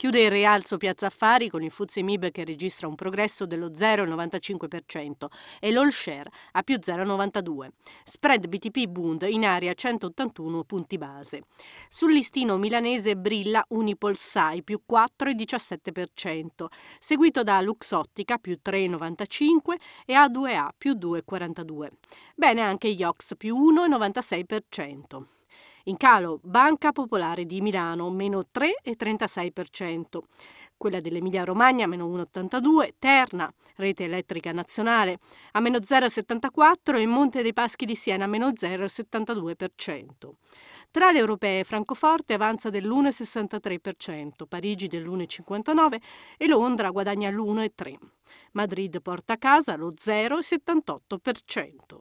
Chiude il rialzo Piazza Affari con il Fuzzi Mib che registra un progresso dello 0,95% e l'All Share a più 0,92. Spread BTP Bund in area 181 punti base. Sul listino milanese brilla Unipol Sai più 4,17%, seguito da Luxottica più 3,95 e A2A più 2,42. Bene anche Iox più 1,96%. In calo Banca Popolare di Milano, meno 3,36%, quella dell'Emilia Romagna, meno 1,82%, Terna, Rete Elettrica Nazionale, a meno 0,74% e Monte dei Paschi di Siena, meno 0,72%. Tra le europee Francoforte avanza dell'1,63%, Parigi dell'1,59% e Londra guadagna l'1,3%. Madrid porta a casa lo 0,78%.